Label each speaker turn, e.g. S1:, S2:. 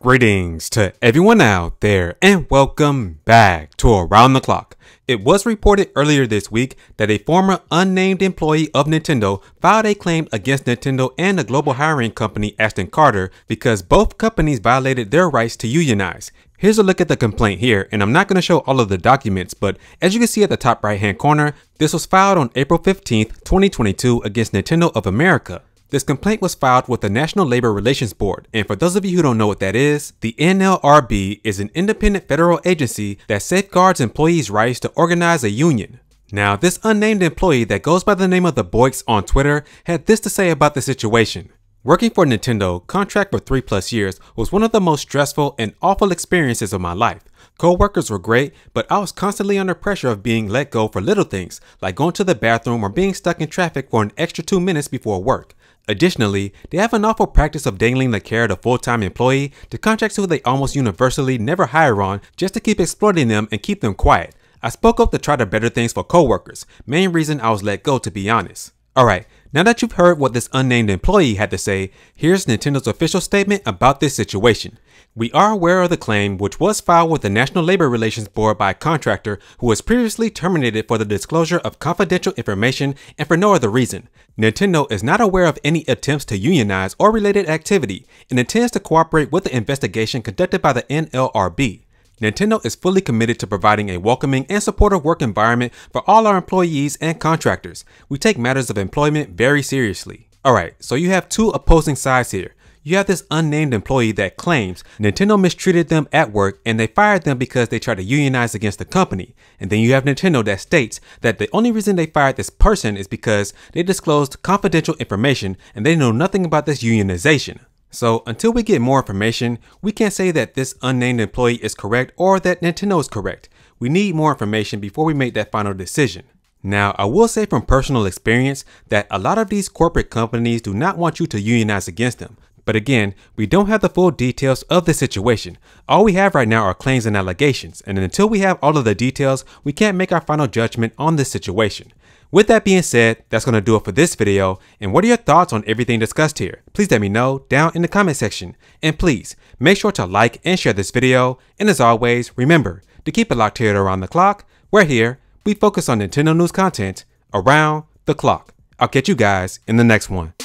S1: Greetings to everyone out there and welcome back to Around the Clock. It was reported earlier this week that a former unnamed employee of Nintendo filed a claim against Nintendo and the global hiring company Ashton Carter because both companies violated their rights to unionize. Here's a look at the complaint here, and I'm not going to show all of the documents, but as you can see at the top right hand corner, this was filed on April 15, 2022 against Nintendo of America. This complaint was filed with the National Labor Relations Board, and for those of you who don't know what that is, the NLRB is an independent federal agency that safeguards employees' rights to organize a union. Now, this unnamed employee that goes by the name of the Boyks on Twitter had this to say about the situation. Working for Nintendo, contract for three plus years, was one of the most stressful and awful experiences of my life. Co-workers were great, but I was constantly under pressure of being let go for little things, like going to the bathroom or being stuck in traffic for an extra two minutes before work. Additionally, they have an awful practice of dangling the carrot of a full-time employee to contracts who they almost universally never hire on just to keep exploiting them and keep them quiet. I spoke up to try to better things for coworkers, main reason I was let go to be honest. Alright, now that you've heard what this unnamed employee had to say, here's Nintendo's official statement about this situation. We are aware of the claim, which was filed with the National Labor Relations Board by a contractor who was previously terminated for the disclosure of confidential information and for no other reason. Nintendo is not aware of any attempts to unionize or related activity and intends to cooperate with the investigation conducted by the NLRB. Nintendo is fully committed to providing a welcoming and supportive work environment for all our employees and contractors. We take matters of employment very seriously. Alright, so you have two opposing sides here. You have this unnamed employee that claims Nintendo mistreated them at work and they fired them because they tried to unionize against the company. And then you have Nintendo that states that the only reason they fired this person is because they disclosed confidential information and they know nothing about this unionization. So until we get more information, we can't say that this unnamed employee is correct or that Nintendo is correct. We need more information before we make that final decision. Now, I will say from personal experience that a lot of these corporate companies do not want you to unionize against them. But again, we don't have the full details of the situation. All we have right now are claims and allegations, and until we have all of the details, we can't make our final judgment on this situation. With that being said, that's going to do it for this video, and what are your thoughts on everything discussed here? Please let me know down in the comment section, and please make sure to like and share this video, and as always, remember to keep it locked here around the clock, we're here, we focus on Nintendo news content around the clock. I'll catch you guys in the next one.